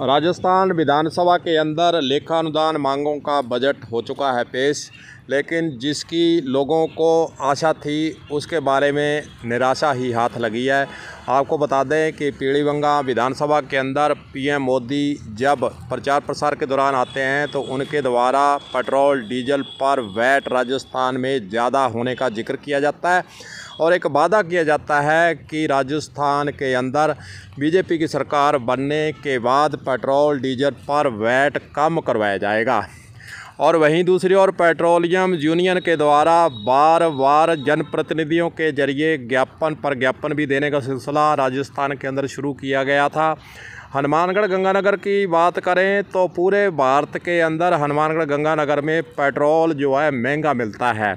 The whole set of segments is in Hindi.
राजस्थान विधानसभा के अंदर लेखानुदान मांगों का बजट हो चुका है पेश लेकिन जिसकी लोगों को आशा थी उसके बारे में निराशा ही हाथ लगी है आपको बता दें कि पीड़ीबंगा विधानसभा के अंदर पीएम मोदी जब प्रचार प्रसार के दौरान आते हैं तो उनके द्वारा पेट्रोल डीजल पर वैट राजस्थान में ज़्यादा होने का जिक्र किया जाता है और एक वादा किया जाता है कि राजस्थान के अंदर बीजेपी की सरकार बनने के बाद पेट्रोल डीजल पर वैट कम करवाया जाएगा और वहीं दूसरी ओर पेट्रोलियम यूनियन के द्वारा बार बार जनप्रतिनिधियों के जरिए ज्ञापन पर ज्ञापन भी देने का सिलसिला राजस्थान के अंदर शुरू किया गया था हनुमानगढ़ गंगानगर की बात करें तो पूरे भारत के अंदर हनुमानगढ़ गंगानगर में पेट्रोल जो है महंगा मिलता है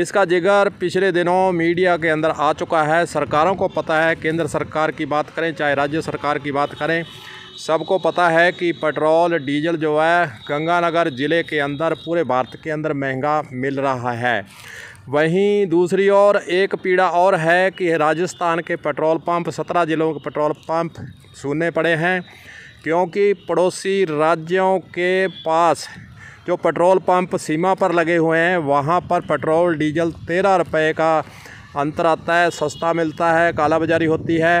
इसका जिगर पिछले दिनों मीडिया के अंदर आ चुका है सरकारों को पता है केंद्र सरकार की बात करें चाहे राज्य सरकार की बात करें सबको पता है कि पेट्रोल डीजल जो है गंगानगर ज़िले के अंदर पूरे भारत के अंदर महंगा मिल रहा है वहीं दूसरी ओर एक पीड़ा और है कि राजस्थान के पेट्रोल पंप सत्रह ज़िलों के पेट्रोल पंप सूने पड़े हैं क्योंकि पड़ोसी राज्यों के पास जो पेट्रोल पंप सीमा पर लगे हुए हैं वहाँ पर पेट्रोल डीजल तेरह रुपये का अंतर आता है सस्ता मिलता है कालाबाजारी होती है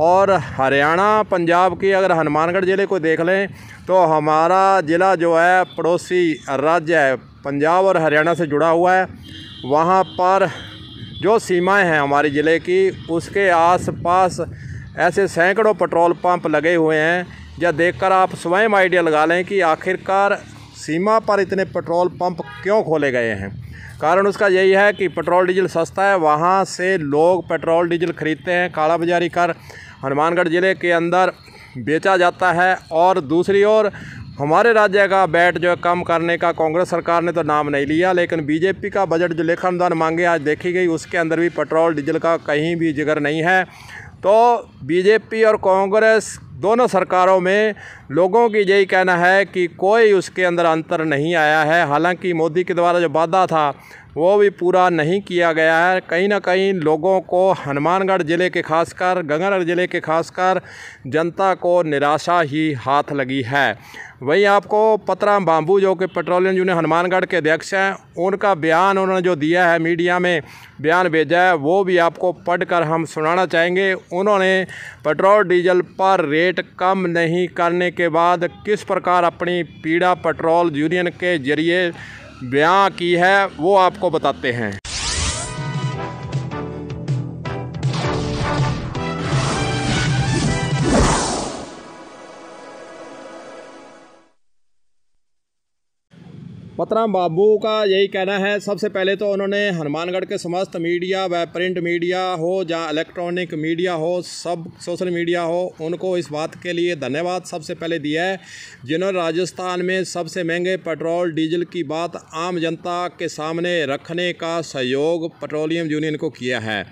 और हरियाणा पंजाब की अगर हनुमानगढ़ ज़िले को देख लें तो हमारा ज़िला जो है पड़ोसी राज्य है पंजाब और हरियाणा से जुड़ा हुआ है वहाँ पर जो सीमाएं हैं हमारे ज़िले की उसके आसपास ऐसे सैकड़ों पेट्रोल पंप लगे हुए हैं या देखकर आप स्वयं आइडिया लगा लें कि आखिरकार सीमा पर इतने पेट्रोल पंप क्यों खोले गए हैं कारण उसका यही है कि पेट्रोल डीजल सस्ता है वहाँ से लोग पेट्रोल डीजल खरीदते हैं काला बाजारी कर हनुमानगढ़ ज़िले के अंदर बेचा जाता है और दूसरी ओर हमारे राज्य का बैट जो है कम करने का कांग्रेस सरकार ने तो नाम नहीं लिया लेकिन बीजेपी का बजट जो लेखा अनुदान मांगे आज देखी गई उसके अंदर भी पेट्रोल डीजल का कहीं भी जिगर नहीं है तो बीजेपी और कांग्रेस दोनों सरकारों में लोगों की यही कहना है कि कोई उसके अंदर अंतर नहीं आया है हालांकि मोदी के द्वारा जो वादा था वो भी पूरा नहीं किया गया है कहीं ना कहीं लोगों को हनुमानगढ़ ज़िले के खासकर गंगानगर ज़िले के खासकर जनता को निराशा ही हाथ लगी है वहीं आपको पतराम बाम्बू जो कि पेट्रोलियम यूनियन हनुमानगढ़ के अध्यक्ष हैं उनका बयान उन्होंने जो दिया है मीडिया में बयान भेजा है वो भी आपको पढ़कर हम सुनाना चाहेंगे उन्होंने पेट्रोल डीजल पर रेट कम नहीं करने के बाद किस प्रकार अपनी पीड़ा पेट्रोल यूनियन के जरिए ब्याह की है वो आपको बताते हैं पतराम बाबू का यही कहना है सबसे पहले तो उन्होंने हनुमानगढ़ के समस्त मीडिया व प्रिंट मीडिया हो या इलेक्ट्रॉनिक मीडिया हो सब सोशल मीडिया हो उनको इस बात के लिए धन्यवाद सबसे पहले दिया है जिन्होंने राजस्थान में सबसे महंगे पेट्रोल डीजल की बात आम जनता के सामने रखने का सहयोग पेट्रोलियम यूनियन को किया है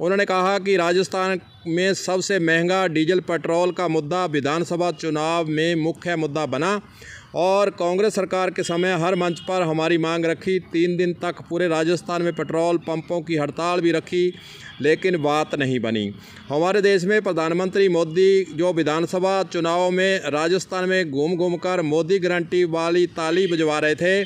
उन्होंने कहा कि राजस्थान में सबसे महंगा डीजल पेट्रोल का मुद्दा विधानसभा चुनाव में मुख्य मुद्दा बना और कांग्रेस सरकार के समय हर मंच पर हमारी मांग रखी तीन दिन तक पूरे राजस्थान में पेट्रोल पंपों की हड़ताल भी रखी लेकिन बात नहीं बनी हमारे देश में प्रधानमंत्री मोदी जो विधानसभा चुनाव में राजस्थान में घूम घूम कर मोदी गारंटी वाली ताली बजवा रहे थे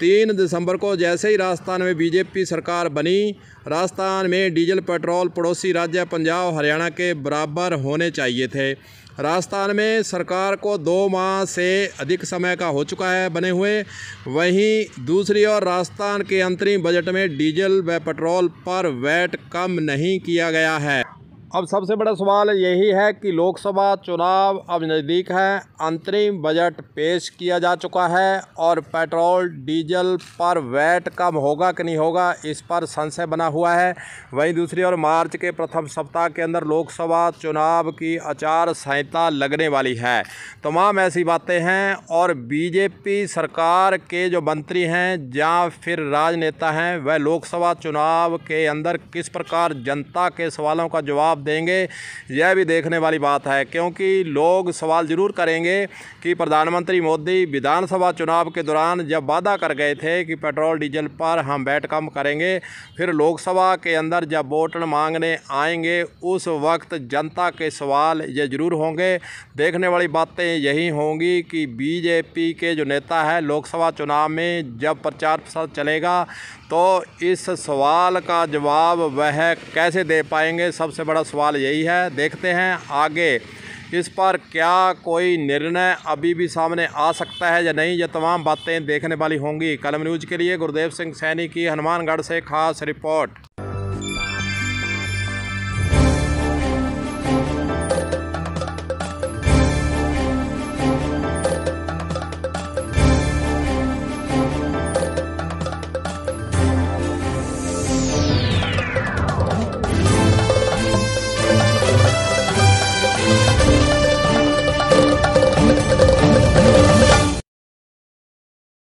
तीन दिसंबर को जैसे ही राजस्थान में बीजेपी सरकार बनी राजस्थान में डीजल पेट्रोल पड़ोसी राज्य पंजाब हरियाणा के बराबर होने चाहिए थे राजस्थान में सरकार को दो माह से अधिक समय का हो चुका है बने हुए वहीं दूसरी ओर राजस्थान के अंतरिम बजट में डीजल व पेट्रोल पर वैट कम नहीं किया गया है अब सबसे बड़ा सवाल यही है कि लोकसभा चुनाव अब नज़दीक है अंतरिम बजट पेश किया जा चुका है और पेट्रोल डीजल पर वैट कम होगा कि नहीं होगा इस पर संशय बना हुआ है वहीं दूसरी ओर मार्च के प्रथम सप्ताह के अंदर लोकसभा चुनाव की आचार संहिता लगने वाली है तमाम ऐसी बातें हैं और बीजेपी सरकार के जो मंत्री हैं या फिर राजनेता हैं वह लोकसभा चुनाव के अंदर किस प्रकार जनता के सवालों का जवाब देंगे यह भी देखने वाली बात है क्योंकि लोग सवाल ज़रूर करेंगे कि प्रधानमंत्री मोदी विधानसभा चुनाव के दौरान जब वादा कर गए थे कि पेट्रोल डीजल पर हम बैठ कम करेंगे फिर लोकसभा के अंदर जब वोट मांगने आएंगे उस वक्त जनता के सवाल ये ज़रूर होंगे देखने वाली बातें यही होंगी कि बीजेपी के जो नेता है लोकसभा चुनाव में जब प्रचार प्रसार चलेगा तो इस सवाल का जवाब वह कैसे दे पाएंगे सबसे बड़ा सवाल यही है देखते हैं आगे इस पर क्या कोई निर्णय अभी भी सामने आ सकता है या नहीं ये तमाम बातें देखने वाली होंगी कलम न्यूज के लिए गुरुदेव सिंह सैनी की हनुमानगढ़ से खास रिपोर्ट